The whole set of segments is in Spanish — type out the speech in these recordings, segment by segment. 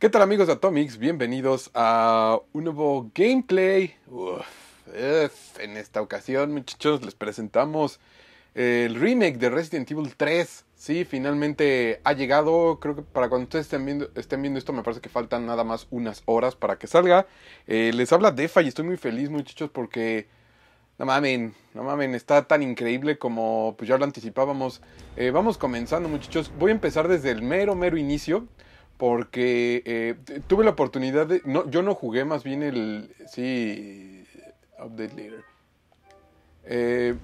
¿Qué tal amigos de Atomics? Bienvenidos a un nuevo gameplay. en esta ocasión, muchachos, les presentamos el remake de Resident Evil 3. Sí, finalmente ha llegado. Creo que para cuando ustedes estén viendo, esto, me parece que faltan nada más unas horas para que salga. Eh, les habla Defa y estoy muy feliz, muchachos, porque. No mamen, no mamen, está tan increíble como pues ya lo anticipábamos. Eh, vamos comenzando, muchachos. Voy a empezar desde el mero, mero inicio porque eh, tuve la oportunidad de... No, yo no jugué más bien el... Sí, update later. Eh,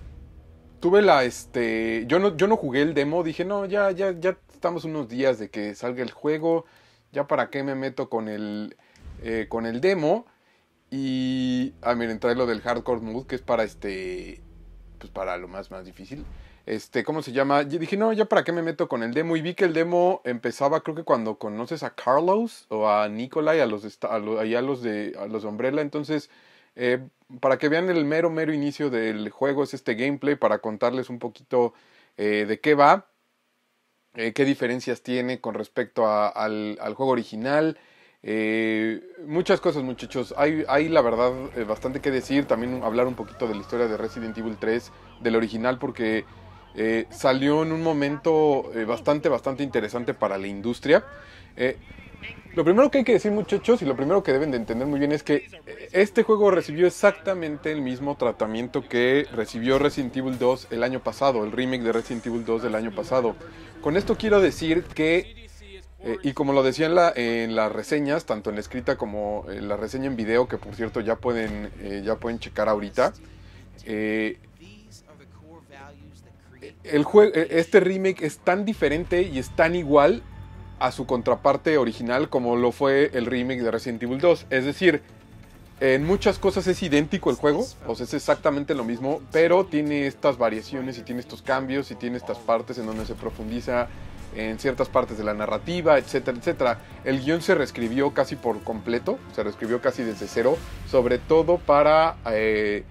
tuve la... este yo no, yo no jugué el demo, dije, no, ya, ya, ya estamos unos días de que salga el juego, ya para qué me meto con el, eh, con el demo. Y... Ah, miren, trae lo del hardcore Mood, que es para este... Pues para lo más, más difícil este, ¿cómo se llama? Y dije, no, ya para qué me meto con el demo. Y vi que el demo empezaba, creo que cuando conoces a Carlos o a Nicolai, a los, a los, a los de a los Entonces, eh, para que vean el mero, mero inicio del juego, es este gameplay para contarles un poquito eh, de qué va, eh, qué diferencias tiene con respecto al, al, juego original. muchas cosas, muchachos. Hay, hay la verdad bastante que decir. También hablar un poquito de la historia de Resident Evil 3, del original, porque eh, salió en un momento eh, bastante, bastante interesante para la industria. Eh, lo primero que hay que decir muchachos y lo primero que deben de entender muy bien es que este juego recibió exactamente el mismo tratamiento que recibió Resident Evil 2 el año pasado, el remake de Resident Evil 2 del año pasado. Con esto quiero decir que y como lo decía en, las reseñas, tanto en la escrita como en la reseña en video, que por cierto ya pueden, ya pueden checar ahorita, e-, este remake es tan diferente y es tan igual a su contraparte original como lo fue el remake de Resident Evil 2. Es decir, en muchas cosas es idéntico el juego, o sea, es exactamente lo mismo, pero tiene estas variaciones y tiene estos cambios y tiene estas partes en donde se profundiza en ciertas partes de la narrativa, etcétera, etcétera. El guión se reescribió casi por completo, se reescribió casi desde cero, sobre todo para... Eh,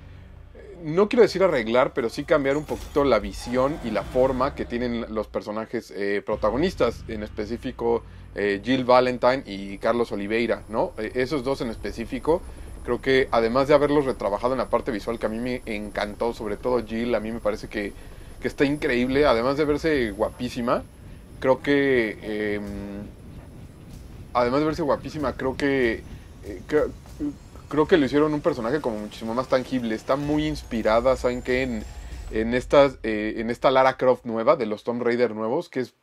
no quiero decir arreglar, pero sí cambiar un poquito la visión y la forma que tienen los personajes eh, protagonistas, en específico eh, Jill Valentine y Carlos Oliveira, ¿no? Eh, esos dos en específico, creo que además de haberlos retrabajado en la parte visual, que a mí me encantó, sobre todo Jill, a mí me parece que, está increíble, además de verse guapísima, creo que... Em, además de verse guapísima, creo que creo que lo hicieron un personaje como muchísimo más tangible. Está muy inspirada, ¿saben qué? En, estas, eh, en esta Lara Croft nueva, de los Tomb Raider nuevos, que es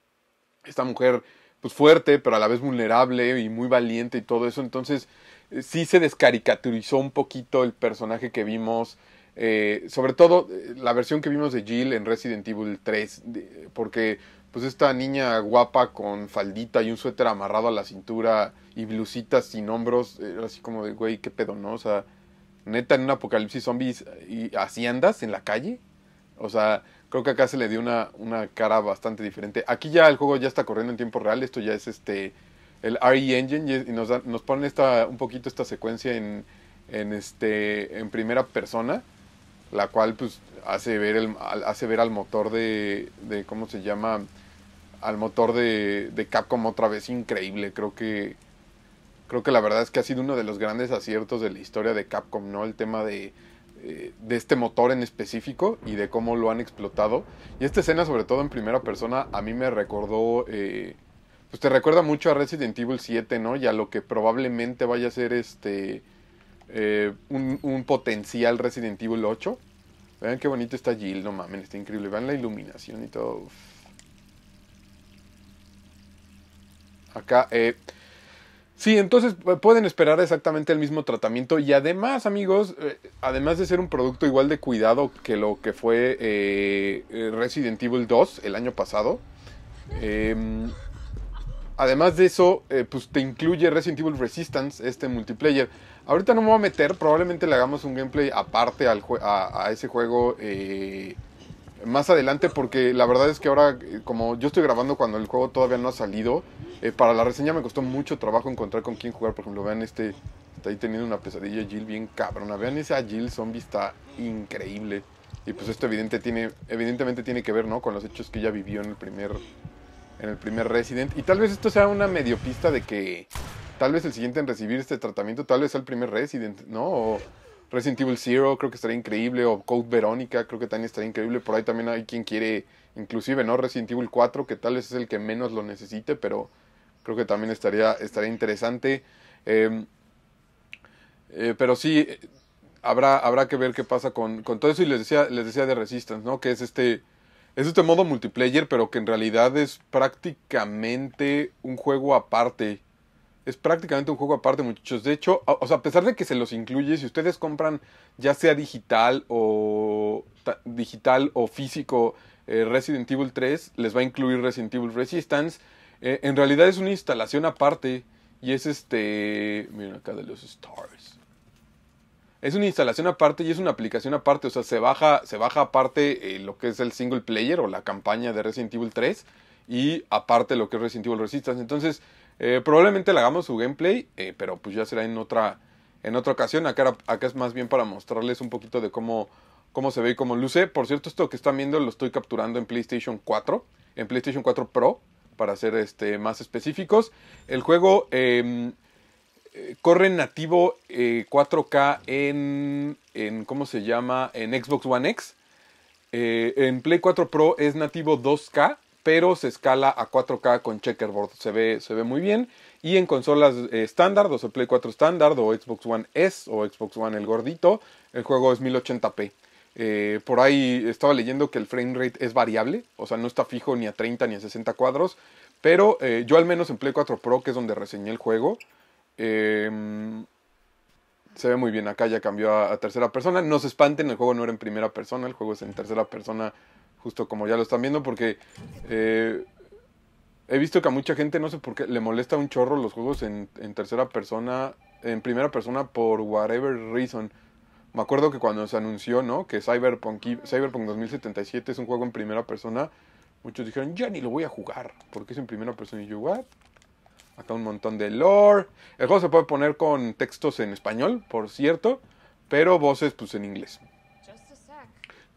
esta mujer pues fuerte, pero a la vez vulnerable y muy valiente y todo eso. Entonces, eh, sí se descaricaturizó un poquito el personaje que vimos. Eh, sobre todo la versión que vimos de Jill en Resident Evil 3, porque pues esta niña guapa con faldita y un suéter amarrado a la cintura y blusitas sin hombros, era así como de, güey, qué pedo, ¿no? O sea, neta, en un apocalipsis zombies, y así andas en la calle. O sea, creo que acá se le dio una, una cara bastante diferente. Aquí ya el juego ya está corriendo en tiempo real, esto ya es este el RE Engine y nos, nos ponen esta, un poquito esta secuencia en, en, este, en primera persona, la cual pues hace ver, el, hace ver al motor de, de, ¿cómo se llama? al motor de, de, Capcom otra vez increíble. Creo que, creo que la verdad es que ha sido uno de los grandes aciertos de la historia de Capcom, ¿no? El tema de, eh, de este motor en específico y de cómo lo han explotado. Y esta escena, sobre todo en primera persona, a mí me recordó... Eh, pues te recuerda mucho a Resident Evil 7, ¿no? Y a lo que probablemente vaya a ser este... Eh, un, un, potencial Resident Evil 8. Vean qué bonito está Jill, no mames, está increíble. Vean la iluminación y todo. acá. Eh, sí, entonces eh, pueden esperar exactamente el mismo tratamiento y además, amigos, eh, además de ser un producto igual de cuidado que lo que fue eh, Resident Evil 2 el año pasado, em, además de eso, pues te incluye Resident Evil Resistance, este multiplayer. Ahorita no me voy a meter, probablemente le hagamos un gameplay aparte al a, a, ese juego más adelante porque la verdad es que ahora, eh, como yo estoy grabando cuando el juego todavía no ha salido, eh, para la reseña me costó mucho trabajo encontrar con quién jugar. Por ejemplo, vean este, está ahí teniendo una pesadilla Jill bien cabrona. Vean ese Jill zombie, está increíble. Y pues esto evidente tiene, evidentemente tiene que ver, ¿no? Con los hechos que ella vivió en el primer, en el primer Resident. Y tal vez esto sea una mediopista de que tal vez el siguiente en recibir este tratamiento, tal vez sea el primer Resident, ¿no? Resident Evil Zero creo que estaría increíble, o Code Verónica creo que también estaría increíble, por ahí también hay quien quiere, inclusive, ¿no? Resident Evil 4, que tal vez es el que menos lo necesite, pero creo que también estaría, estaría interesante. Em, eh, pero sí, eh, habrá, habrá que ver qué pasa con, todo eso, y les decía, les decía de Resistance, ¿no? Que es este... Es este modo multiplayer, pero que en realidad es prácticamente un juego aparte es prácticamente un juego aparte, muchachos. De hecho, a, o a pesar de que se los incluye, si ustedes compran ya sea digital o digital o físico eh, Resident Evil 3, les va a incluir Resident Evil Resistance. Eh, en realidad es una instalación aparte y es este, miren acá de los stars. Es una instalación aparte y es una aplicación aparte, o sea, se baja, se baja aparte eh, lo que es el single player o la campaña de Resident Evil 3 y aparte lo que es Resident Evil Resistance. Entonces, eh, probablemente le hagamos su gameplay, eh, pero pues ya será en otra, en otra ocasión. Acá, acá es más bien para mostrarles un poquito de cómo, cómo se ve y cómo luce. Por cierto, esto que están viendo lo estoy capturando en PlayStation 4, en PlayStation 4 Pro, para ser este, más específicos. El juego em, eh, corre nativo 4K en, ¿cómo se llama? En Xbox One X. en Play 4 Pro es nativo 2K pero se escala a 4K con checkerboard, se ve, se ve muy bien. Y en consolas eh, estándar, o sea, Play 4 estándar, o Xbox One S, o Xbox One el gordito, el juego es 1080p. Eh, por ahí estaba leyendo que el frame rate es variable, o sea, no está fijo ni a 30 ni a 60 cuadros, pero eh, yo al menos en Play 4 Pro, que es donde reseñé el juego, em, se ve muy bien. Acá ya cambió a, tercera persona. No se espanten, el juego no era en primera persona, el juego es en tercera persona justo como ya lo están viendo, porque eh, he visto que a mucha gente, no sé por qué, le molesta un chorro los juegos en, en, tercera persona, en primera persona por whatever reason. Me acuerdo que cuando se anunció, ¿no? Que Cyberpunk, Cyberpunk 2077 es un juego en primera persona, muchos dijeron, ya ni lo voy a jugar, porque es en primera persona. Y yo, ¿what? Acá un montón de lore. El juego se puede poner con textos en español, por cierto, pero voces pues en inglés.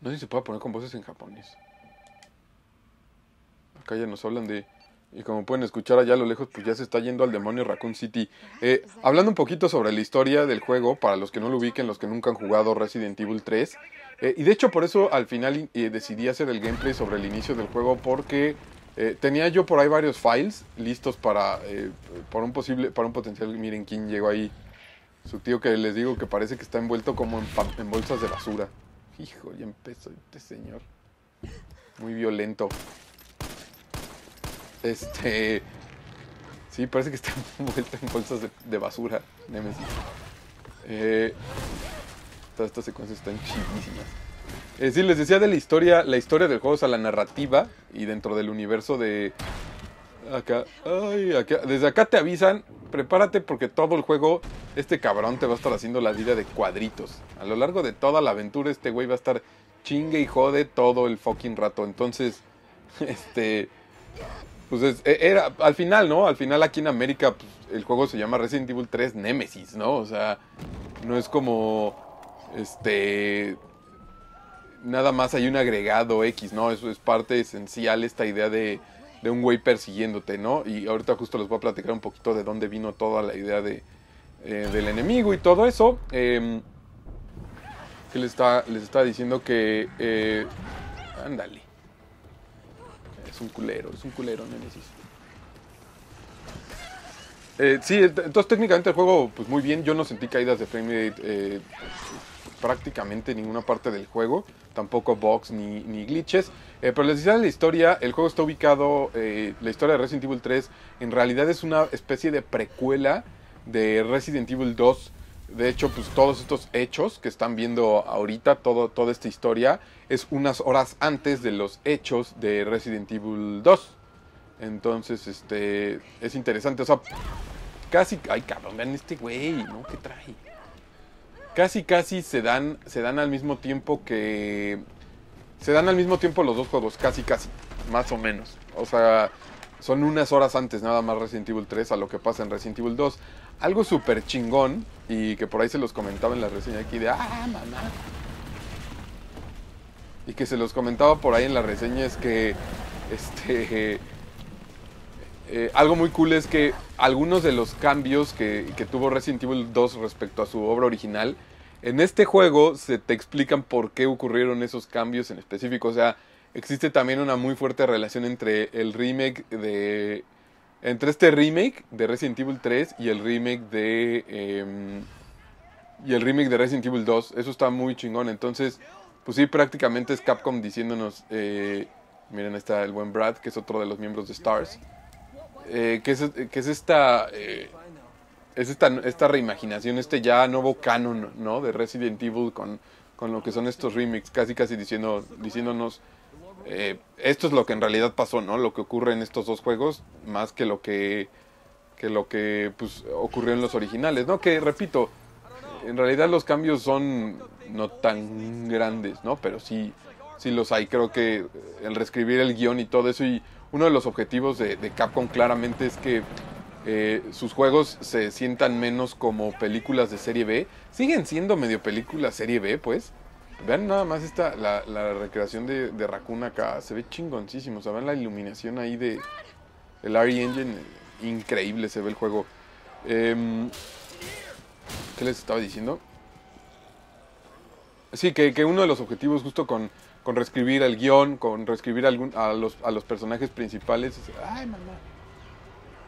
No sé si se puede poner con voces en japonés. Acá ya nos hablan de... Y como pueden escuchar allá a lo lejos, pues ya se está yendo al demonio Raccoon City. Eh, hablando un poquito sobre la historia del juego, para los que no lo ubiquen, los que nunca han jugado Resident Evil 3. Eh, y de hecho por eso al final eh, decidí hacer el gameplay sobre el inicio del juego porque tenía yo por ahí varios files listos para, un posible, para un potencial... Miren quién llegó ahí. Su tío que les digo que parece que está envuelto como en bolsas de basura. Hijo, ya empezó este señor. Muy violento. Este. Sí, parece que está envuelta en bolsas de, basura, Nemesis. Eh, todas estas secuencias están chidísimas. Eh, decir, les decía de la historia, la historia del juego, o sea, la narrativa y dentro del universo de. Acá. Ay, acá. Desde acá te avisan prepárate porque todo el juego, este cabrón te va a estar haciendo la vida de cuadritos. A lo largo de toda la aventura, este güey va a estar chingue y jode todo el fucking rato. Entonces, este. Pues es, e, era. Al final, ¿no? Al final aquí en América, pues, el juego se llama Resident Evil 3 Nemesis, ¿no? O sea, no es como. Este. Nada más hay un agregado X, ¿no? Eso es parte esencial, esta idea de de un güey persiguiéndote, ¿no? Y ahorita justo les voy a platicar un poquito de dónde vino toda la idea de, eh, del enemigo y todo eso. Em, que les está, les está diciendo que... Eh, ándale. Es un culero, es un culero, Nemesis. Eh, sí, entonces técnicamente el juego, pues muy bien. Yo no sentí caídas de frame rate prácticamente en ninguna parte del juego. Tampoco box ni, ni glitches. Eh, pero les decía la historia, el juego está ubicado, eh, la historia de Resident Evil 3 en realidad es una especie de precuela de Resident Evil 2. De hecho, pues todos estos hechos que están viendo ahorita, todo, toda esta historia, es unas horas antes de los hechos de Resident Evil 2. Entonces, este, es interesante. O sea, casi, ay cabrón, vean este güey, ¿no? ¿Qué trae? Casi, casi se dan, se dan al mismo tiempo que se dan al mismo tiempo los dos juegos, casi, casi, más o menos. O sea, son unas horas antes nada más Resident Evil 3 a lo que pasa en Resident Evil 2. Algo súper chingón y que por ahí se los comentaba en la reseña aquí de, ah, mamá. Y que se los comentaba por ahí en la reseña es que, este, eh, algo muy cool es que algunos de los cambios que, que tuvo Resident Evil 2 respecto a su obra original, en este juego se te explican por qué ocurrieron esos cambios en específico. O sea, existe también una muy fuerte relación entre el remake de. Entre este remake de Resident Evil 3 y el remake de. Em, y el remake de Resident Evil 2. Eso está muy chingón. Entonces, pues sí, prácticamente es Capcom diciéndonos. Eh, miren, está el buen Brad, que es otro de los miembros de Stars. Eh, que es esta. Eh, es esta, reimaginación, este ya nuevo canon, ¿no? De Resident Evil con, con lo que son estos remix, casi casi diciendo, diciéndonos, eh, esto es lo que en realidad pasó, ¿no? Lo que ocurre en estos dos juegos, más que lo que, lo que pues, ocurrió en los originales, ¿no? Que, repito, en realidad los cambios son no tan grandes, ¿no? Pero sí, sí los hay. Creo que el reescribir el guión y todo eso, y uno de los objetivos de, de Capcom claramente es que eh, sus juegos se sientan menos como películas de serie B. Siguen siendo medio películas serie B, pues. Vean nada más esta, la, recreación de, de Raccoon acá. Se ve chingoncísimo. O sea, vean la iluminación ahí de el RE Engine. Increíble se ve el juego. Em, ¿Qué les estaba diciendo? Sí, que, uno de los objetivos justo con, reescribir el guión, con reescribir algún, a, los, a los personajes principales... Ay, mamá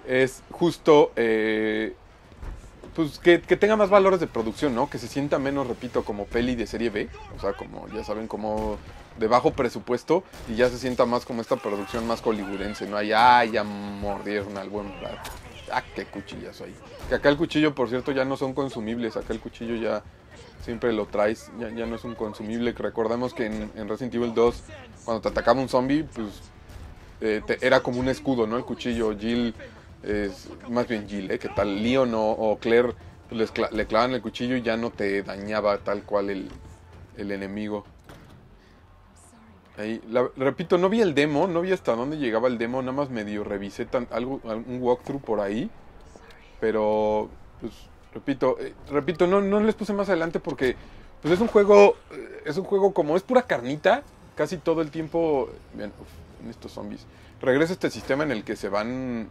es justo eh, pues que, tenga más valores de producción, ¿no? Que se sienta menos, repito, como peli de serie B, o sea, como ya saben, como de bajo presupuesto y ya se sienta más como esta producción más coligurense, ¿no? Hay, ¡ay, ya mordieron al buen plato. Ah, qué cuchillazo ahí. Que acá el cuchillo, por cierto, ya no son consumibles, acá el cuchillo ya siempre lo traes, ya, no es un consumible. recordemos que en, Resident Evil 2, cuando te atacaba un zombie, pues eh, era como un escudo, ¿no? El cuchillo, Jill es más bien eh, que tal Leon o, o Claire pues, le clavan el cuchillo y ya no te dañaba tal cual el, enemigo. Ahí, repito, no vi el demo, no vi hasta dónde llegaba el demo, nada más medio revisé tan, algo, un walkthrough por ahí. Pero, pues, repito, eh, repito, no, no les puse más adelante porque pues es un juego, eh, es un juego como es pura carnita, casi todo el tiempo, bien, en estos zombies. Regresa este sistema en el que se van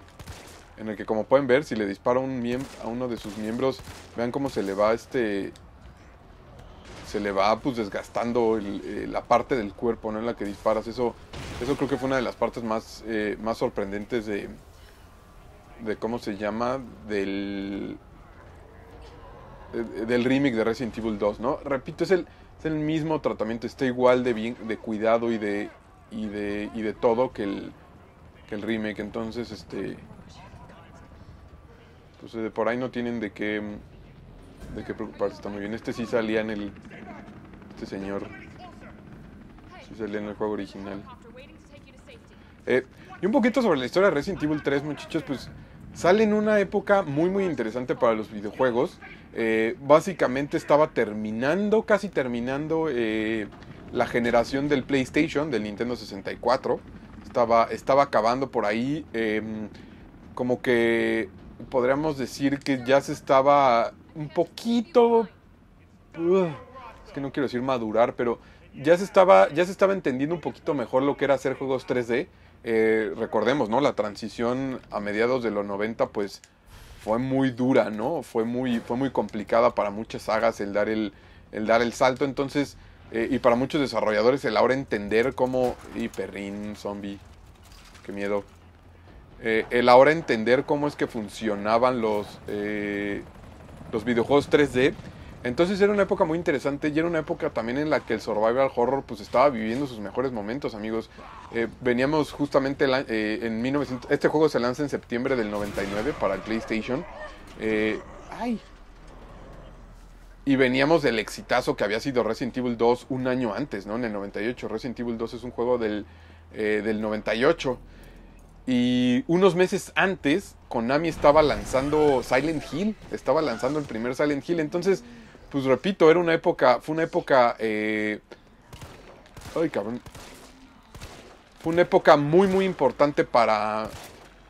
en el que como pueden ver, si le dispara un a uno de sus miembros, vean cómo se le va este... Se le va pues desgastando eh, la parte del cuerpo ¿no? en la que disparas. Eso, eso creo que fue una de las partes más, eh, más sorprendentes de, de cómo se llama, del, del remake de Resident Evil 2, ¿no? Repito, es el, es el mismo tratamiento, está igual de bien, de cuidado y de, y de, y de todo que el, que el remake. Entonces, este, por ahí no tienen de qué de qué preocuparse, está muy bien. Este sí salía en el este señor sí salía en el juego original. Eh, y un poquito sobre la historia de Resident Evil 3, muchachos, pues sale en una época muy muy interesante para los videojuegos. Eh, básicamente estaba terminando, casi terminando eh, la generación del PlayStation, del Nintendo 64. Estaba, estaba acabando por ahí. Em, como que podríamos decir que ya se estaba un poquito... es que no quiero decir madurar, pero ya se estaba, ya se estaba entendiendo un poquito mejor lo que era hacer juegos 3D. Eh, recordemos, ¿no? La transición a mediados de los 90, pues fue muy dura, ¿no? Fue muy, fue muy complicada para muchas sagas el dar el, el dar el salto. Entonces, eh, y para muchos desarrolladores el ahora entender cómo... Y perrín, zombie. Qué miedo. Eh, el ahora entender cómo es que funcionaban los, eh, los videojuegos 3D. Entonces era una época muy interesante y era una época también en la que el survival horror pues estaba viviendo sus mejores momentos, amigos. Eh, veníamos justamente en 1900, este juego se lanza en septiembre del 99 para el PlayStation. ay. Y veníamos del exitazo que había sido Resident Evil 2 un año antes, ¿no? En el 98 Resident Evil 2 es un juego del, del 98. Y unos meses antes, Konami estaba lanzando Silent Hill, estaba lanzando el primer Silent Hill. Entonces, pues repito, era una época, fue una época... Eh, ay, cabrón. Fue una época muy, muy importante para,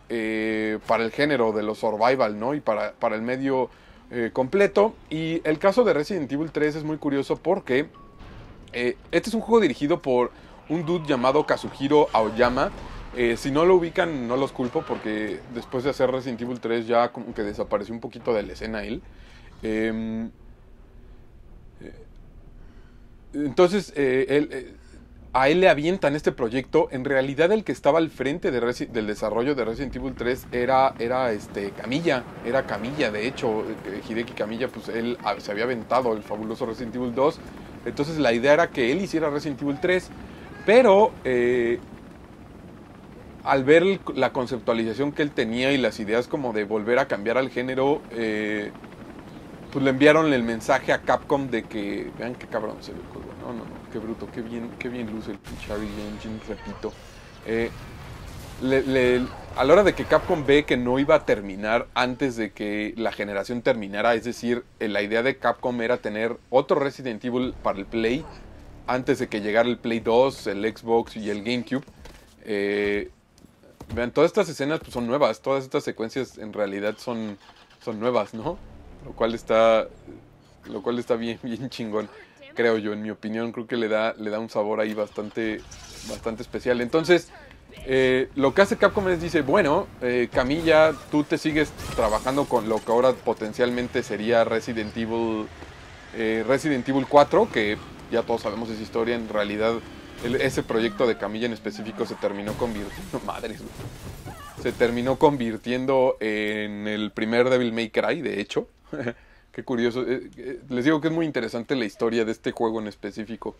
eh, para el género de los survival, ¿no? Y para, para el medio eh, completo. Y el caso de Resident Evil 3 es muy curioso porque este es un juego dirigido por un dude llamado Kazuhiro Aoyama, eh, si no lo ubican, no los culpo porque después de hacer Resident Evil 3 ya como que desapareció un poquito de la escena él. Em, eh, entonces, eh, a él le avientan este proyecto. En realidad el que estaba al frente del desarrollo de Resident Evil 3 era, era este, Camilla. Era Camilla, de hecho. Hideki Camilla, pues él se había aventado el fabuloso Resident Evil 2. Entonces la idea era que él hiciera Resident Evil 3. Pero al ver la conceptualización que él tenía y las ideas como de volver a cambiar al género, eh, pues le enviaron el mensaje a Capcom de que, vean qué cabrón se ve el no, no, no, qué bruto, qué bien, qué bien luce el Pichari Engine, repito. Eh, a la hora de que Capcom ve que no iba a terminar antes de que la generación terminara, es decir, eh, la idea de Capcom era tener otro Resident Evil para el Play antes de que llegara el Play 2, el Xbox y el GameCube, eh, Vean, todas estas escenas pues, son nuevas, todas estas secuencias en realidad son, son nuevas, ¿no? Lo cual está, lo cual está bien, bien chingón, creo yo, en mi opinión, creo que le da, le da un sabor ahí bastante, bastante especial. Entonces, eh, lo que hace Capcom es dice, bueno, eh, Camilla, tú te sigues trabajando con lo que ahora potencialmente sería Resident Evil, eh, Resident Evil 4, que ya todos sabemos esa historia, en realidad ese proyecto de Camilla en específico se terminó convirtiendo, madres, se terminó convirtiendo en el primer Devil May Cry, de hecho. Qué curioso. Eh, eh, les digo que es muy interesante la historia de este juego en específico.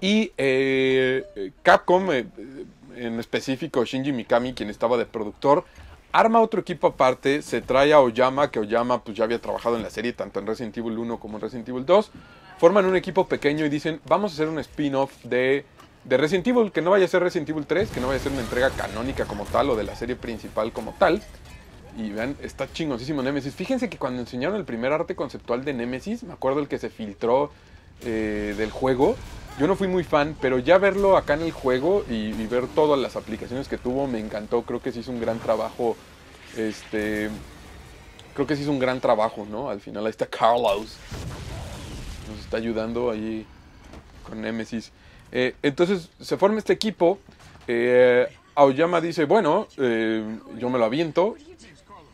Y eh, Capcom, en específico Shinji Mikami, quien estaba de productor, arma otro equipo aparte, se trae a Oyama, que Oyama pues, ya había trabajado en la serie tanto en Resident Evil 1 como en Resident Evil 2. Forman un equipo pequeño y dicen, vamos a hacer un spin-off de de Resident Evil, que no vaya a ser Resident Evil 3, que no vaya a ser una entrega canónica como tal o de la serie principal como tal. Y vean, está chingoncísimo Nemesis. Fíjense que cuando enseñaron el primer arte conceptual de Nemesis, me acuerdo el que se filtró eh, del juego, yo no fui muy fan, pero ya verlo acá en el juego y, ver todas las aplicaciones que tuvo me encantó. Creo que se hizo un gran trabajo. Este. Creo que se hizo un gran trabajo, ¿no? Al final ahí está Carlos. Nos está ayudando ahí con Nemesis. Eh, entonces se forma este equipo. Eh, Aoyama dice, bueno, eh, yo me lo aviento.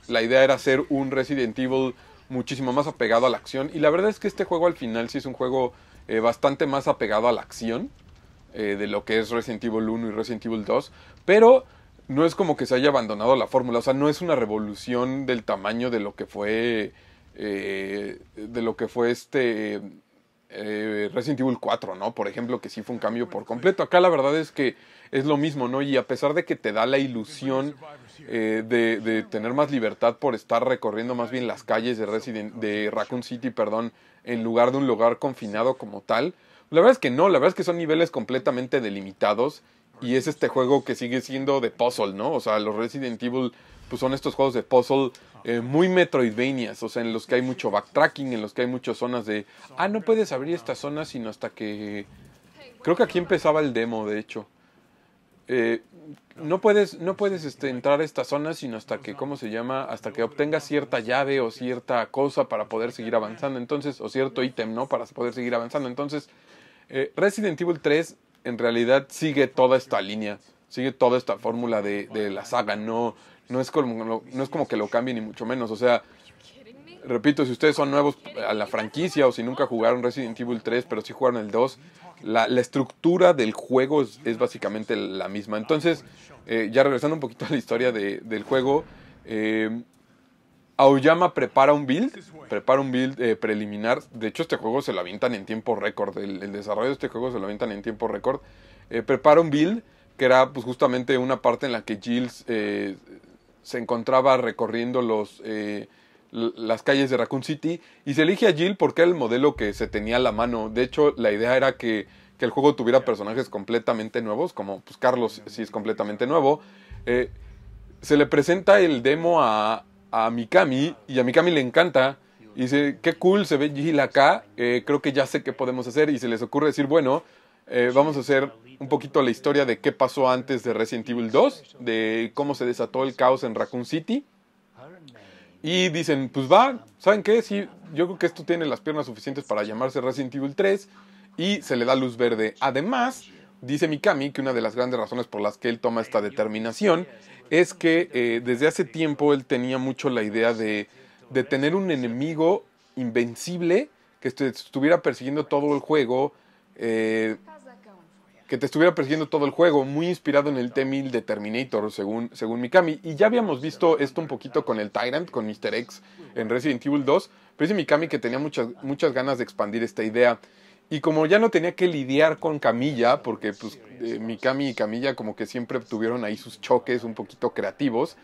La idea era hacer un Resident Evil muchísimo más apegado a la acción. Y la verdad es que este juego al final sí es un juego eh, bastante más apegado a la acción de lo que es Resident Evil 1 y Resident Evil 2. Pero no es como que se haya abandonado la fórmula. O sea, no es una revolución del tamaño de lo que fue... de lo que fue este eh, Resident Evil 4, ¿no? Por ejemplo, que sí fue un ah, cambio por completo. Acá la verdad es que es lo mismo, ¿no? Y a pesar de que te da la ilusión eh, de, tener más libertad por estar recorriendo más bien las calles de, Resident, de Raccoon City, perdón, en lugar de un lugar confinado como tal, la verdad es que no, la verdad es que son niveles completamente delimitados y es este juego que sigue siendo de puzzle, ¿no? O sea, los Resident Evil pues son estos juegos de puzzle eh, muy Metroidvanias, o sea, en los que hay mucho backtracking, en los que hay muchas zonas de, ah, no puedes abrir esta zona sino hasta que... Creo que aquí empezaba el demo, de hecho. Eh, no puedes, no puedes este, entrar a esta zona sino hasta que, ¿cómo se llama? Hasta que obtengas cierta llave o cierta cosa para poder seguir avanzando, entonces, o cierto ítem, ¿no? Para poder seguir avanzando. Entonces, eh, Resident Evil 3 en realidad sigue toda esta línea, sigue toda esta fórmula de la saga, no, no es, como, no es como que lo cambie ni mucho menos. O sea, repito, si ustedes son nuevos a la franquicia o si nunca jugaron Resident Evil 3, pero sí jugaron el 2, la, estructura del juego es, básicamente la misma. Entonces, eh, ya regresando un poquito a la historia del juego, eh, Aoyama prepara un build, prepara un build eh, preliminar. De hecho, este juego se lo avientan en tiempo récord. El, desarrollo de este juego se lo avientan en tiempo récord. prepara un build que era pues, justamente una parte en la que Jill se encontraba recorriendo los, eh, las calles de Raccoon City y se elige a Jill porque era el modelo que se tenía a la mano. De hecho, la idea era que, el juego tuviera personajes completamente nuevos, como pues, Carlos si es completamente nuevo. Eh, se le presenta el demo a, Mikami y a Mikami le encanta. Y dice, qué cool se ve Jill acá, eh, creo que ya sé qué podemos hacer. Y se les ocurre decir, bueno, eh, vamos a hacer un poquito la historia de qué pasó antes de Resident Evil 2, de cómo se desató el caos en Raccoon City. Y dicen, pues va, ¿saben qué? Sí, yo creo que esto tiene las piernas suficientes para llamarse Resident Evil 3 y se le da luz verde. Además, dice Mikami que una de las grandes razones por las que él toma esta determinación es que eh, desde hace tiempo él tenía mucho la idea de, de tener un enemigo invencible que estuviera persiguiendo todo el juego. Eh, que te estuviera persiguiendo todo el juego, muy inspirado en el T-1000 de Terminator, según, según Mikami. Y ya habíamos visto esto un poquito con el Tyrant, con Mr. X en Resident Evil 2, pero dice Mikami que tenía muchas, muchas ganas de expandir esta idea. Y como ya no tenía que lidiar con Camilla, porque pues, eh, Mikami y Camilla como que siempre tuvieron ahí sus choques un poquito creativos,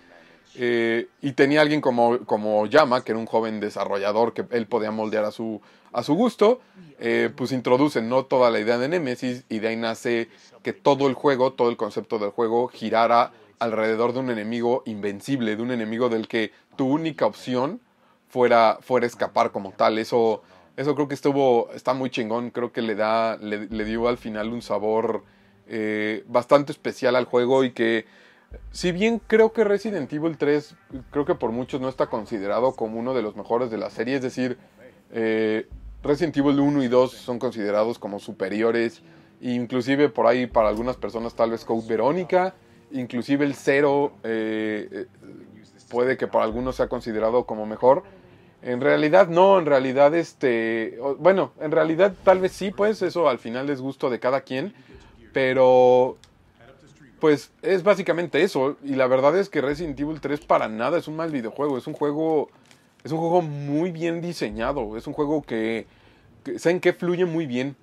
eh, y tenía alguien como, como Yama, que era un joven desarrollador que él podía moldear a su, a su gusto, eh, pues introducen no toda la idea de Nemesis y de ahí nace que todo el juego, todo el concepto del juego girara alrededor de un enemigo invencible, de un enemigo del que tu única opción fuera, fuera escapar como tal. Eso, eso creo que estuvo, está muy chingón, creo que le da, le, dio al final un sabor eh, bastante especial al juego y que si bien creo que Resident Evil 3, creo que por muchos no está considerado como uno de los mejores de la serie, es decir, eh, Resident Evil 1 y 2 son considerados como superiores, inclusive por ahí para algunas personas tal vez Code Verónica, inclusive el 0 eh, eh, puede que para algunos sea considerado como mejor. En realidad no, en realidad este, bueno, en realidad tal vez sí, pues eso al final es gusto de cada quien, pero pues es básicamente eso y la verdad es que Resident Evil 3 para nada es un mal videojuego, es un juego es un juego muy bien diseñado, es un juego que, ¿saben qué? Fluye muy bien,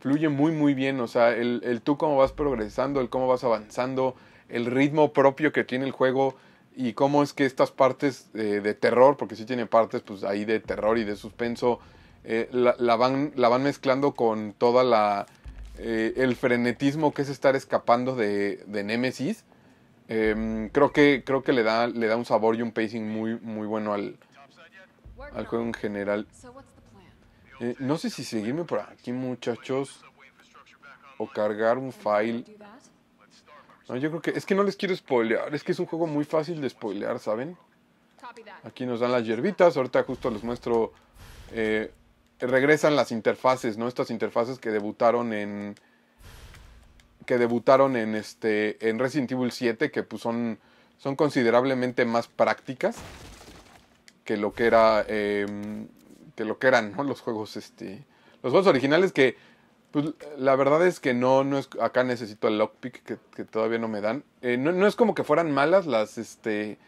fluye muy muy bien, o sea, el, tú cómo vas progresando, el cómo vas avanzando, el ritmo propio que tiene el juego y cómo es que estas partes eh, de terror, porque sí tiene partes pues ahí de terror y de suspenso, eh, la, van, la van mezclando con toda la... Eh, el frenetismo que es estar escapando de, de Nemesis. Em, creo, que, creo que le da, le da un sabor y un pacing muy, muy bueno al, al juego en general. Eh, no sé si seguirme por aquí, muchachos, o cargar un file. No, yo creo que es que no les quiero spoilear, es que es un juego muy fácil de spoilear, ¿saben? Aquí nos dan las hierbitas, ahorita justo les muestro... Eh, regresan las interfaces, ¿no? Estas interfaces que debutaron en... Que debutaron en, este, en Resident Evil 7, que pues son, son considerablemente más prácticas que lo que era em, que lo que eran ¿no? los juegos este los juegos originales que pues, la verdad es que no no es acá necesito el lockpick que, que todavía no me dan eh, no, no, es como que fueran malas las este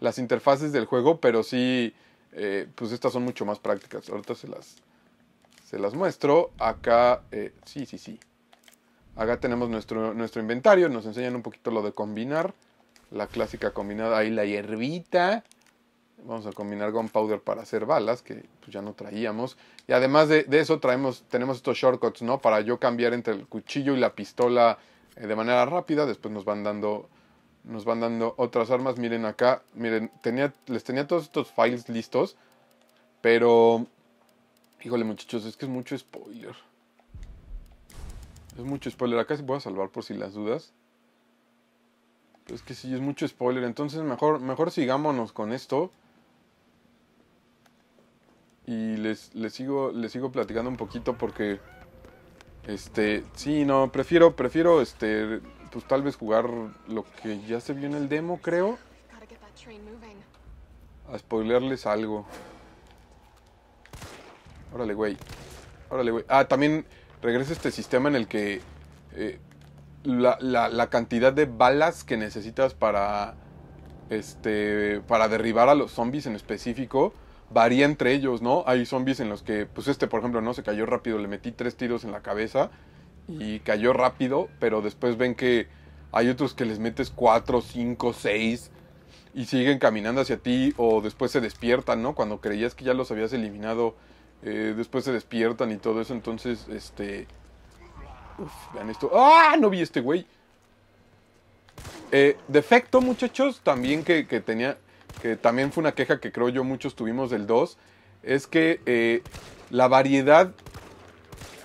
las interfaces del juego pero sí eh, pues estas son mucho más prácticas ahorita se las se las muestro acá eh, sí sí sí acá tenemos nuestro nuestro inventario nos enseñan un poquito lo de combinar la clásica combinada ahí la hierbita vamos a combinar gunpowder para hacer balas, que pues, ya no traíamos. Y además de, eso traemos, tenemos estos shortcuts, ¿no? Para yo cambiar entre el cuchillo y la pistola eh, de manera rápida. Después nos van dando nos van dando otras armas. Miren acá, miren, tenía, les tenía todos estos files listos, pero... Híjole muchachos, es que es mucho spoiler. Es mucho spoiler. Acá se voy a salvar por si las dudas. Pero es que sí, es mucho spoiler. Entonces mejor, mejor sigámonos con esto y les, les, sigo, les sigo platicando un poquito porque, este, sí, no, prefiero, prefiero, este, pues tal vez jugar lo que ya se vio en el demo, creo. A spoilerles algo. Órale, güey. Órale, güey. Ah, también regresa este sistema en el que eh, la, la, cantidad de balas que necesitas para, este, para derribar a los zombies en específico varía entre ellos, ¿no? Hay zombies en los que, pues este, por ejemplo, no se cayó rápido, le metí tres tiros en la cabeza y cayó rápido, pero después ven que hay otros que les metes cuatro, cinco, seis y siguen caminando hacia ti o después se despiertan, ¿no? Cuando creías que ya los habías eliminado, eh, después se despiertan y todo eso, entonces, este... Uf, vean esto. ¡Ah! No vi este güey. Eh, defecto, muchachos, también que tenía que también fue una queja que creo yo muchos tuvimos del 2, es que eh, la variedad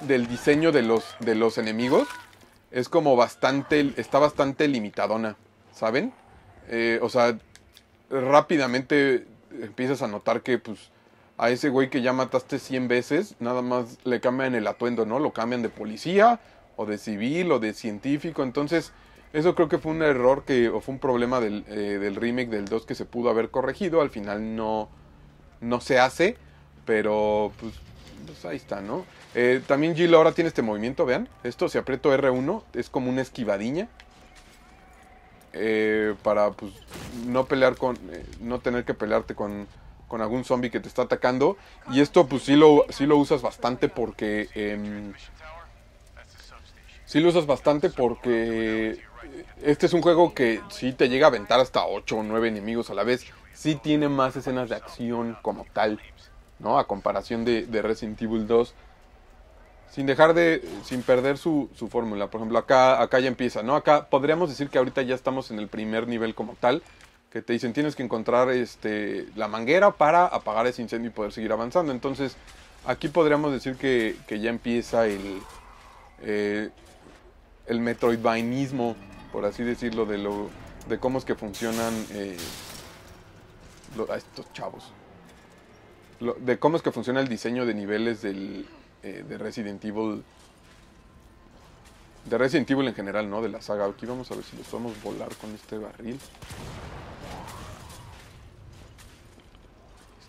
del diseño de los, de los enemigos es como bastante, está bastante limitadona, ¿saben? Eh, o sea, rápidamente eh, empiezas a notar que pues a ese güey que ya mataste 100 veces, nada más le cambian el atuendo, ¿no? Lo cambian de policía o de civil o de científico, entonces eso creo que fue un error que, o fue un problema del, eh, del remake del 2 que se pudo haber corregido. Al final no, no se hace, pero pues, pues ahí está, ¿no? Eh, también Jill ahora tiene este movimiento, vean. Esto, si aprieto R1, es como una esquivadiña. Eh, para pues, no pelear con. no tener que pelearte con, con algún zombie que te está atacando. Y esto, pues sí lo, sí lo usas bastante porque. Em, sí lo usas bastante porque este es un juego que sí te llega a aventar hasta 8 o 9 enemigos a la vez. Sí tiene más escenas de acción como tal, ¿no? A comparación de, Resident Evil 2. Sin dejar de. sin perder su, fórmula. Por ejemplo, acá, acá ya empieza, ¿no? Acá podríamos decir que ahorita ya estamos en el primer nivel como tal. Que te dicen tienes que encontrar este, la manguera para apagar ese incendio y poder seguir avanzando. Entonces, aquí podríamos decir que, ya empieza el. Eh, el metroidvainismo, por así decirlo, de, lo, de cómo es que funcionan eh, a estos chavos. de cómo es que funciona el diseño de niveles del, eh, de Resident Evil. De Resident Evil en general, ¿no? De la saga. Aquí vamos a ver si lo podemos volar con este barril.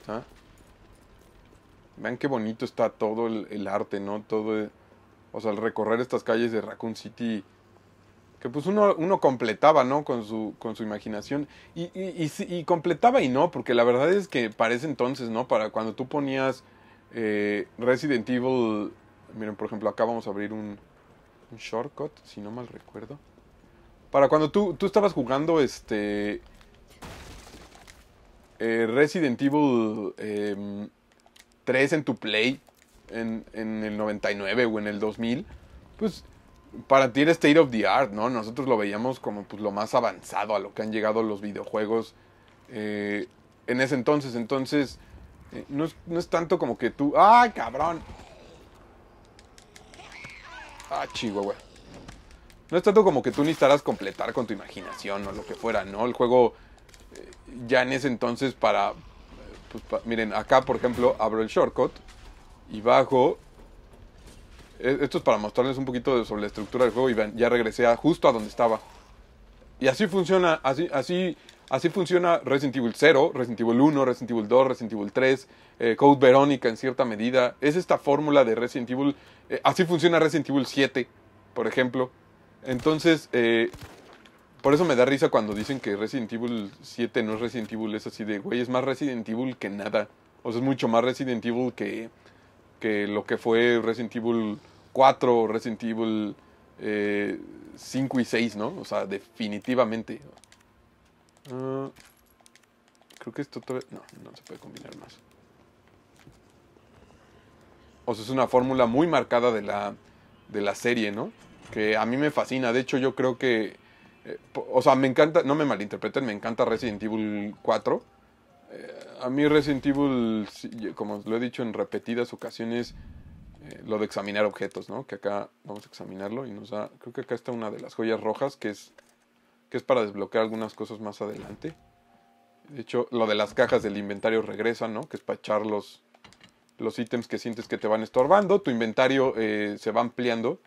Está. Vean qué bonito está todo el, el arte, ¿no? Todo... El, o sea, al recorrer estas calles de Raccoon City, que pues uno, completaba, ¿no? Con su, con su imaginación. Y, y, completaba y no, porque la verdad es que parece entonces, ¿no? Para cuando tú ponías eh, Resident Evil, miren, por ejemplo, acá vamos a abrir un, un shortcut, si no mal recuerdo. Para cuando tú, tú estabas jugando este eh, Resident Evil 3 em, en tu play en, el 99 o en el 2000, pues para ti era state of the art, ¿no? Nosotros lo veíamos como pues, lo más avanzado a lo que han llegado los videojuegos eh, en ese entonces. Entonces, eh, no, es, tanto como que tú, ¡ay, cabrón! ¡Ah, chihuahua! No es tanto como que tú necesitaras completar con tu imaginación o lo que fuera, ¿no? El juego eh, ya en ese entonces para, pues, para... Miren, acá por ejemplo abro el shortcut y bajo. E-, esto es para mostrarles un poquito sobre la estructura del juego y ya regresé justo a donde estaba. Y así funciona, así, así, así funciona Resident Evil 0, Resident Evil 1, Resident Evil 2, Resident Evil 3, eh, Code Verónica en cierta medida. Es esta fórmula de Resident Evil, eh, así funciona Resident Evil 7, por ejemplo. Entonces, eh, por eso me da risa cuando dicen que Resident Evil 7 no es Resident Evil, es así de, güey, es más Resident Evil que nada. O sea, es mucho más Resident Evil que que lo que fue Resident Evil 4, Resident Evil 5 eh, y 6, ¿no? O sea, definitivamente. Ah, creo que esto todavía... No, no se puede combinar más. O sea, es una fórmula muy marcada de la, de la serie, ¿no? Que a mí me fascina. De hecho, yo creo que... Eh, o sea, me encanta... No me malinterpreten, me encanta Resident Evil 4 a mí Resident Evil, como lo he dicho en repetidas ocasiones, eh, lo de examinar objetos, ¿no? Que acá vamos a examinarlo y nos da, creo que acá está una de las joyas rojas que es, que es para desbloquear algunas cosas más adelante. De hecho, lo de las cajas del inventario regresa, ¿no? Que es para echar los, los ítems que sientes que te van estorbando. Tu inventario eh, se va ampliando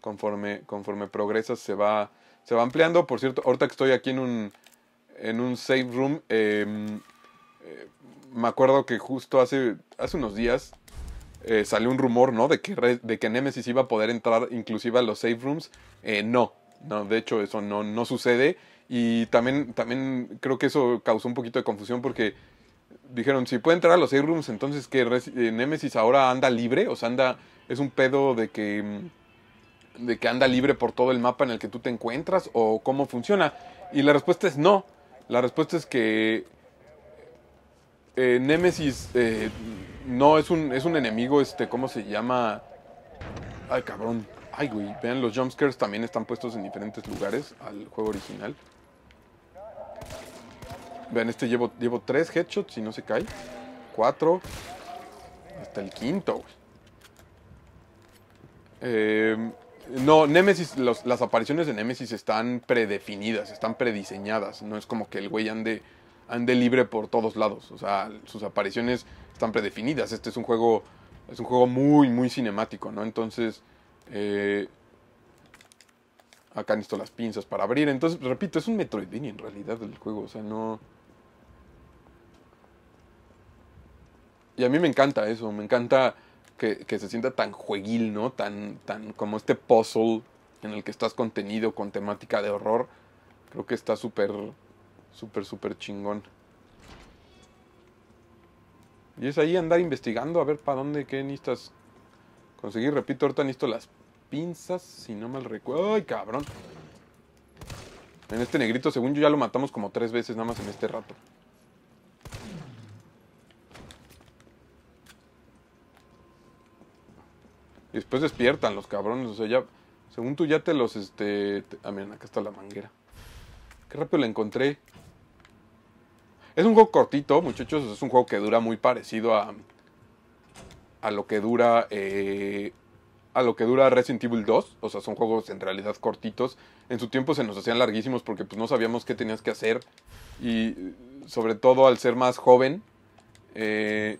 conforme, conforme progresas, se va, se va ampliando. Por cierto, ahorita que estoy aquí en un, en un save room, em, me acuerdo que justo hace, hace unos días eh, salió un rumor, ¿no? De que, de que Nemesis iba a poder entrar inclusive a los safe rooms. Eh, no, no, de hecho eso no, sucede. Y también, también creo que eso causó un poquito de confusión porque dijeron, si puede entrar a los safe rooms, entonces que eh, Nemesis ahora anda libre, o sea, anda, es un pedo de que, mm, de que anda libre por todo el mapa en el que tú te encuentras o cómo funciona. Y la respuesta es no. La respuesta es que eh, Némesis eh, no es un, es un enemigo, este, ¿cómo se llama? Ay, cabrón. Ay, güey. Vean, los jumpscares también están puestos en diferentes lugares al juego original. Vean, este llevo, llevo tres headshots y no se cae. Cuatro. Hasta el quinto, güey. Eh, no, Nemesis, las apariciones de Nemesis están predefinidas, están prediseñadas. No es como que el güey ande ande libre por todos lados. O sea, sus apariciones están predefinidas. Este es un juego, es un juego muy, muy cinemático, ¿no? Entonces, eh, acá necesito las pinzas para abrir. Entonces, repito, es un Metroidvania en realidad el juego. O sea, no... Y a mí me encanta eso, me encanta que, que se sienta tan jueguil, ¿no? Tan, tan como este puzzle en el que estás contenido con temática de horror. Creo que está súper súper, súper chingón. Y es ahí andar investigando a ver para dónde, qué necesitas conseguir. Repito, ahorita necesito las pinzas, si no mal recuerdo. ¡Ay, cabrón! En este negrito, según yo, ya lo matamos como tres veces nada más en este rato. después despiertan los cabrones, o sea, ya... Según tú ya te los, este... A ah, acá está la manguera. Qué rápido la encontré. Es un juego cortito, muchachos. Es un juego que dura muy parecido a. a lo que dura. Eh, a lo que dura Resident Evil 2. O sea, son juegos en realidad cortitos. En su tiempo se nos hacían larguísimos porque pues, no sabíamos qué tenías que hacer. Y sobre todo al ser más joven. Eh,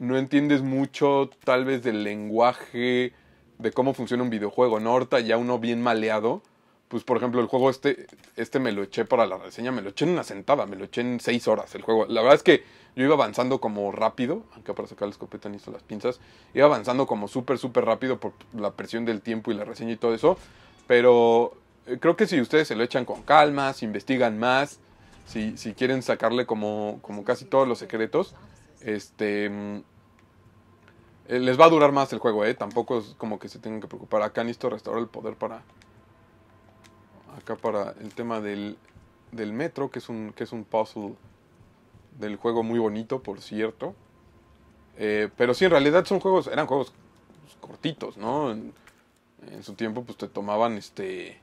no entiendes mucho tal vez del lenguaje de cómo funciona un videojuego, ¿no? ya uno bien maleado, pues por ejemplo, el juego este, este me lo eché para la reseña, me lo eché en una sentada, me lo eché en seis horas el juego. La verdad es que yo iba avanzando como rápido, aunque para sacar la escopeta hizo las pinzas, iba avanzando como súper, súper rápido por la presión del tiempo y la reseña y todo eso, pero eh, creo que si ustedes se lo echan con calma, si investigan más, si, quieren sacarle como, como casi todos los secretos, este mm, eh, les va a durar más el juego, ¿eh? Tampoco es como que se tengan que preocupar. Acá necesito restaurar el poder para para el tema del, metro, que es, un, que es un puzzle del juego muy bonito, por cierto. Eh, pero si en realidad son juegos, eran juegos cortitos, En, su tiempo, pues te tomaban este.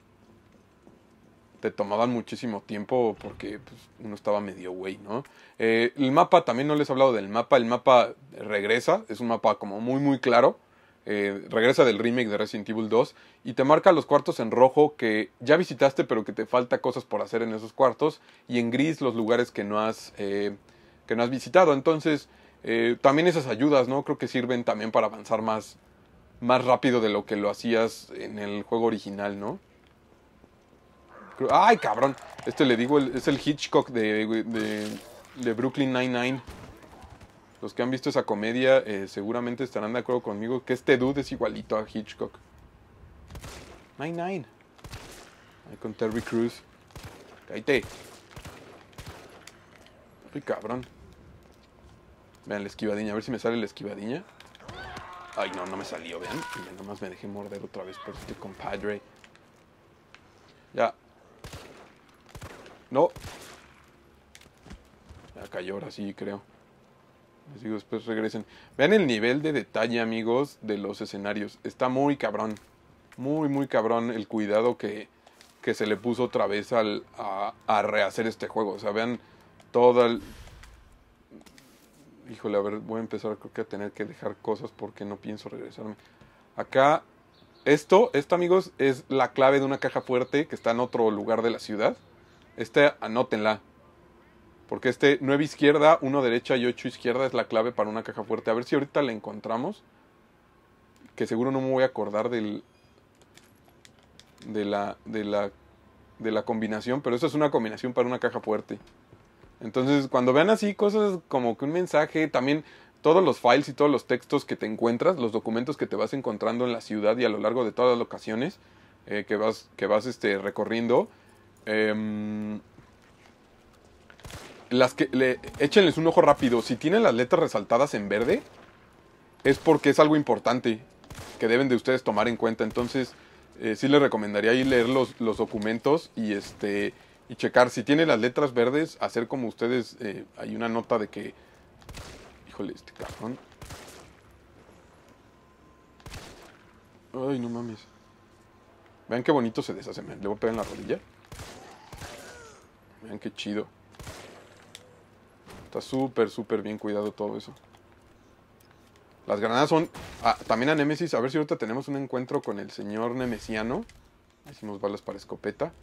Te tomaban muchísimo tiempo porque pues, uno estaba medio güey, ¿no? Eh, el mapa, también no les he hablado del mapa, el mapa regresa, es un mapa como muy, muy claro. Eh, regresa del remake de Resident Evil 2 y te marca los cuartos en rojo que ya visitaste pero que te falta cosas por hacer en esos cuartos y en gris los lugares que no has, eh, que no has visitado. Entonces, eh, también esas ayudas, ¿no? Creo que sirven también para avanzar más, más rápido de lo que lo hacías en el juego original, ¿no? ¡Ay, cabrón! Este le digo, es el Hitchcock de, de Brooklyn 99 los que han visto esa comedia eh, seguramente estarán de acuerdo conmigo que este dude es igualito a Hitchcock. Nine Nine. Ahí con Terry Cruz. Cállate. uy cabrón. Vean la esquivadiña, a ver si me sale la esquivadiña. Ay, no, no me salió, vean. ya nomás me dejé morder otra vez por este compadre. Ya. No. Ya cayó ahora sí, creo. Les después regresen. Vean el nivel de detalle, amigos, de los escenarios. Está muy cabrón. Muy, muy cabrón el cuidado que, que se le puso otra vez al, a, rehacer este juego. O sea, vean todo el... Híjole, a ver, voy a empezar creo que a tener que dejar cosas porque no pienso regresarme. Acá, esto, esto amigos, es la clave de una caja fuerte que está en otro lugar de la ciudad. Esta, anótenla, porque este 9 izquierda, 1 derecha y 8 izquierda es la clave para una caja fuerte. A ver si ahorita la encontramos. Que seguro no me voy a acordar del, de, la, de, la, de la combinación. Pero eso es una combinación para una caja fuerte. Entonces, cuando vean así cosas como que un mensaje, también todos los files y todos los textos que te encuentras, los documentos que te vas encontrando en la ciudad y a lo largo de todas las ocasiones. Eh, que vas, que vas este, recorriendo. Eh, las que le, échenles un ojo rápido. Si tienen las letras resaltadas en verde, es porque es algo importante que deben de ustedes tomar en cuenta. Entonces, eh, sí les recomendaría ahí leer los, documentos y este y checar. Si tiene las letras verdes, hacer como ustedes. Eh, hay una nota de que. Híjole, este cajón Ay, no mames. Vean qué bonito se deshace, Le voy a pegar en la rodilla. Vean qué chido. Está súper, súper bien cuidado todo eso. Las granadas son... Ah, también a Nemesis. A ver si ahorita tenemos un encuentro con el señor Nemesiano. Hicimos balas para escopeta.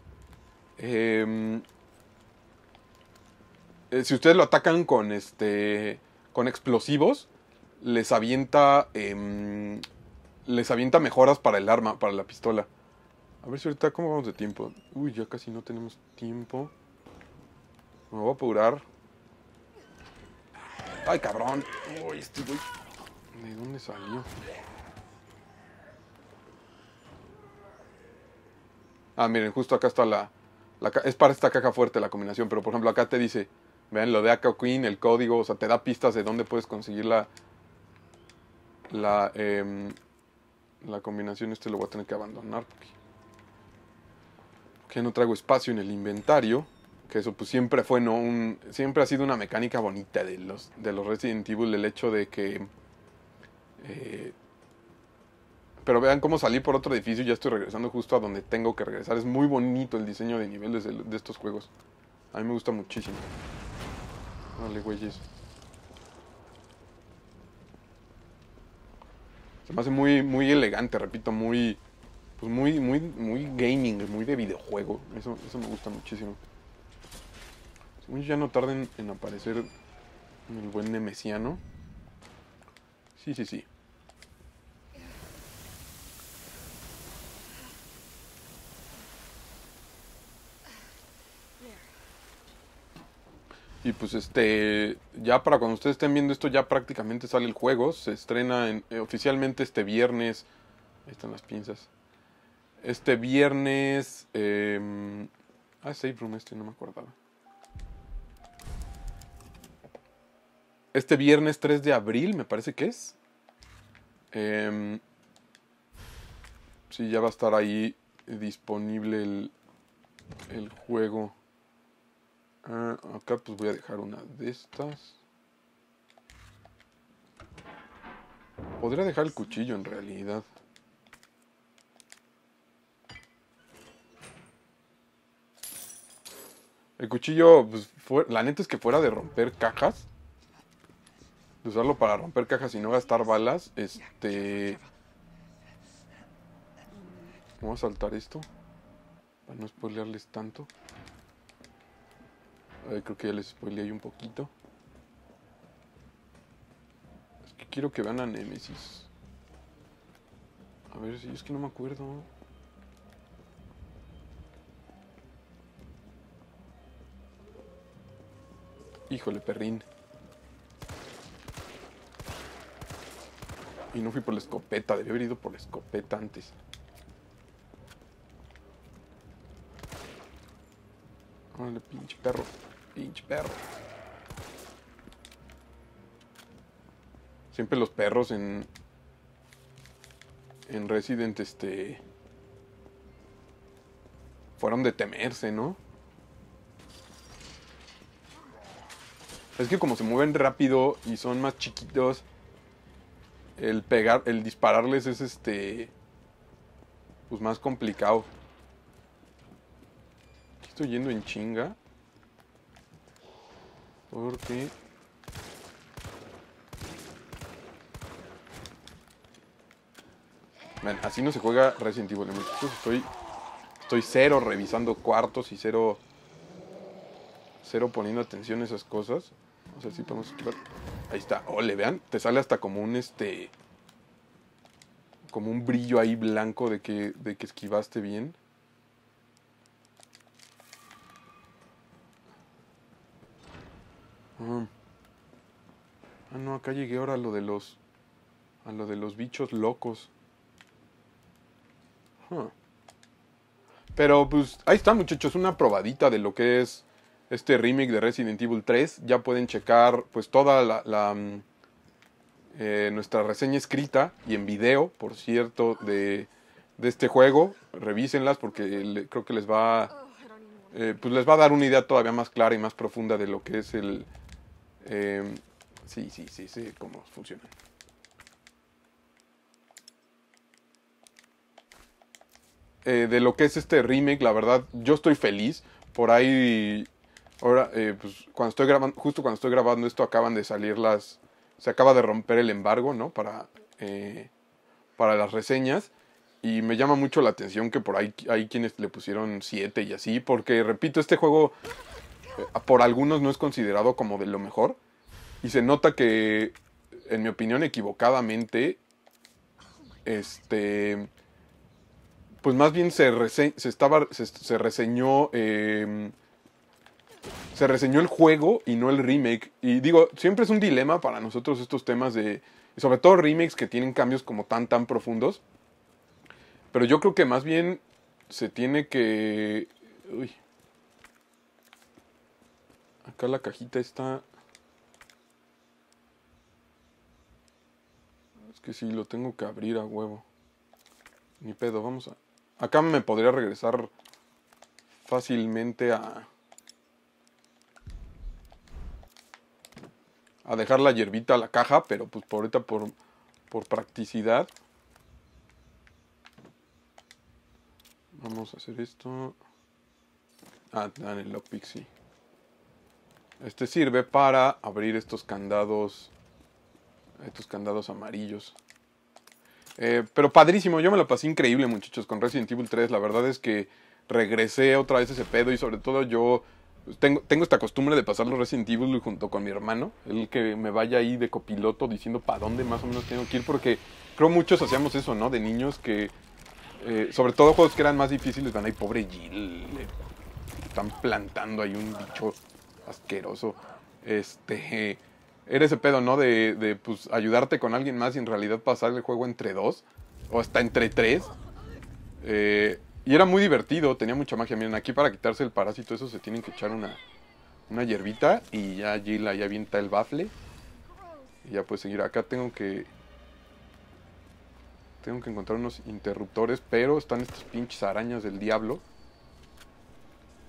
Em, eh, si ustedes lo atacan con este... Con explosivos, les avienta... Em, les avienta mejoras para el arma, para la pistola. A ver si ahorita cómo vamos de tiempo. Uy, ya casi no tenemos tiempo. Me voy a apurar. Ay, cabrón. Uy, este ¿De dónde salió? Ah, miren, justo acá está la, Es para esta caja fuerte la combinación, pero por ejemplo acá te dice, vean lo de Aka Queen, el código, o sea, te da pistas de dónde puedes conseguir la... La, em, la combinación, este lo voy a tener que abandonar porque, porque no traigo espacio en el inventario que eso pues siempre fue, ¿no? siempre ha sido una mecánica bonita de los, de los Resident Evil, el hecho de que... Eh, pero vean cómo salí por otro edificio y ya estoy regresando justo a donde tengo que regresar. Es muy bonito el diseño de niveles de, estos juegos. A mí me gusta muchísimo. Vale, güeyes. Se me hace muy, muy elegante, repito, muy... Pues muy, muy, muy gaming, muy de videojuego. Eso, eso me gusta muchísimo. Según ya no tarden en aparecer el buen Nemesiano. Sí, sí, sí. Y pues este, ya para cuando ustedes estén viendo esto, ya prácticamente sale el juego. Se estrena eh, oficialmente este viernes. Ahí están las pinzas. Este viernes. Em, ah, Save Room, este no me acordaba. este viernes 3 de abril, me parece que es. Si em, sí, ya va a estar ahí disponible el, juego. Ah, acá pues voy a dejar una de estas. Podría dejar el cuchillo en realidad. El cuchillo, pues, la neta es que fuera de romper cajas, usarlo para romper cajas y no gastar balas. Este. Vamos a saltar esto. Para no spoilearles tanto. creo que ya les spoileé un poquito. Es que quiero que vean a Nemesis. A ver si es que no me acuerdo. Híjole, perrín. Y no fui por la escopeta, debí haber ido por la escopeta antes. Órale, pinche perro. Pinche perro. Siempre los perros en. En Resident, este. Fueron de temerse, ¿no? Es que como se mueven rápido y son más chiquitos el pegar, el dispararles es este. Pues más complicado. Aquí estoy yendo en chinga. Porque. Bueno, así no se juega Resident Evil, Estoy. Estoy cero revisando cuartos y cero. Cero poniendo atención a esas cosas. O sea, si podemos Ahí está. Ole, vean. Te sale hasta como un este. Como un brillo ahí blanco de que, de que esquivaste bien. Mm. Ah. no, acá llegué ahora a lo de los. A lo de los bichos locos. Pero pues ahí está muchachos, una probadita de lo que es este remake de Resident Evil 3. Ya pueden checar pues toda la, mm, eh, nuestra reseña escrita y en video, por cierto, de, este juego. Revísenlas porque creo que les va, eh, pues les va a dar una idea todavía más clara y más profunda de lo que es el... Em, sí, sí, sí, sí, cómo funciona. Eh, de lo que es este remake, la verdad, yo estoy feliz. Por ahí Ahora, eh, pues cuando estoy grabando, justo cuando estoy grabando esto acaban de salir las, se acaba de romper el embargo, ¿no? Para, eh, para las reseñas. Y me llama mucho la atención que por ahí hay quienes le pusieron 7 y así, porque repito, este juego eh, por algunos no es considerado como de lo mejor. Y se nota que, en mi opinión, equivocadamente, este, pues más bien se, se, estaba, se, reseñó em, se reseñó el juego y no el remake. Y digo, siempre es un dilema para nosotros estos temas de, sobre todo remakes que tienen cambios como tan, tan profundos. Pero yo creo que más bien se tiene que... Uy. Acá la cajita está... Es que sí, lo tengo que abrir a huevo. Ni pedo, vamos a... Acá me podría regresar fácilmente a... a dejar la hierbita a la caja, pero pues por ahorita por, por practicidad. Vamos a hacer esto. Ah, dan el lockpick, sí. Este sirve para abrir estos candados. Estos candados amarillos. Eh, pero padrísimo, yo me lo pasé increíble, muchachos, con Resident Evil 3. La verdad es que regresé otra vez ese pedo y sobre todo yo pues, tengo, tengo esta costumbre de pasar los Resident Evil junto con mi hermano, el que me vaya ahí de copiloto diciendo para dónde más o menos tengo que ir, porque creo muchos hacíamos eso, ¿no? De niños que, eh, sobre todo juegos que eran más difíciles, van ahí, pobre Jill, están plantando ahí un bicho asqueroso. Este, era ese pedo, ¿no? De, de pues, ayudarte con alguien más y en realidad pasar el juego entre dos, o hasta entre tres. Eh, y era muy divertido, tenía mucha magia. Miren, aquí para quitarse el parásito, eso se tienen que echar una, una hierbita. Y ya allí ya avienta el bafle. Y ya pues seguir. Acá tengo que. Tengo que encontrar unos interruptores, pero están estas pinches arañas del diablo.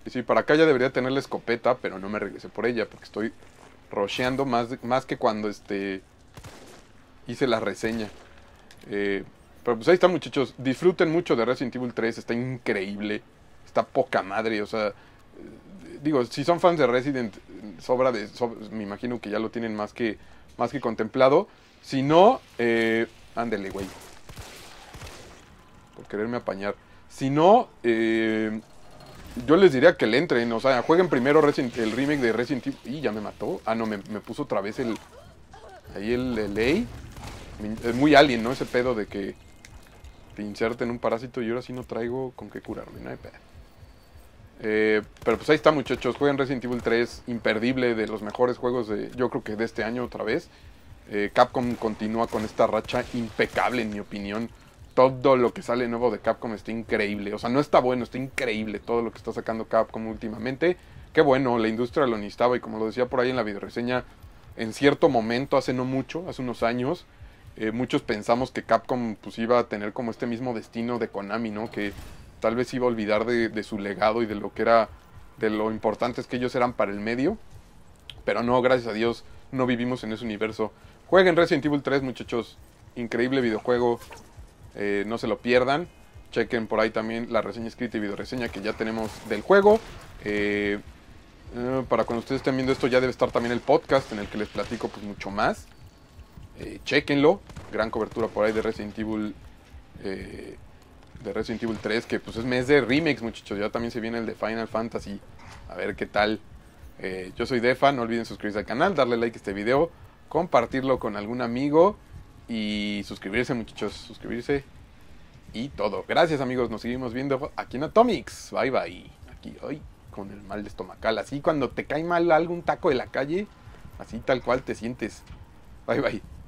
Y sí, para acá ya debería tener la escopeta, pero no me regresé por ella, porque estoy rocheando más, más que cuando este hice la reseña. Eh, pero pues ahí están muchachos. Disfruten mucho de Resident Evil 3. Está increíble. Está poca madre. O sea, digo, si son fans de Resident, sobra de. me imagino que ya lo tienen más que, más que contemplado. Si no, eh, ándele, güey. Por quererme apañar. Si no, eh, yo les diría que le entren. O sea, jueguen primero el remake de Resident Evil. Y ya me mató. Ah, no, me, puso otra vez el. Ahí el, el es Muy alien, ¿no? Ese pedo de que te en un parásito y ahora sí no traigo con qué curarme, no hay pedo. Eh, pero pues ahí está muchachos, juegan Resident Evil 3, imperdible, de los mejores juegos de, yo creo que de este año otra vez. Eh, Capcom continúa con esta racha impecable en mi opinión. Todo lo que sale nuevo de Capcom está increíble. O sea, no está bueno, está increíble todo lo que está sacando Capcom últimamente. Qué bueno, la industria lo necesitaba y como lo decía por ahí en la videoreseña, en cierto momento, hace no mucho, hace unos años, eh, muchos pensamos que Capcom pues iba a tener como este mismo destino de Konami, ¿no? Que tal vez iba a olvidar de, su legado y de lo que era, de lo importantes que ellos eran para el medio. Pero no, gracias a Dios, no vivimos en ese universo. Jueguen Resident Evil 3, muchachos. Increíble videojuego. Eh, no se lo pierdan. Chequen por ahí también la reseña escrita y video reseña que ya tenemos del juego. Eh, para cuando ustedes estén viendo esto ya debe estar también el podcast en el que les platico pues mucho más. Eh, chequenlo. Gran cobertura por ahí de Resident Evil. Eh, de Resident Evil 3, que pues es mes de Remix muchachos. Ya también se viene el de Final Fantasy. A ver qué tal. Eh, yo soy Defa, no olviden suscribirse al canal, darle like a este video, compartirlo con algún amigo y suscribirse, muchachos. Suscribirse y todo. Gracias, amigos. Nos seguimos viendo aquí en Atomics. Bye, bye. Aquí hoy con el mal de estomacal. Así cuando te cae mal algún taco de la calle, así tal cual te sientes. Bye, bye.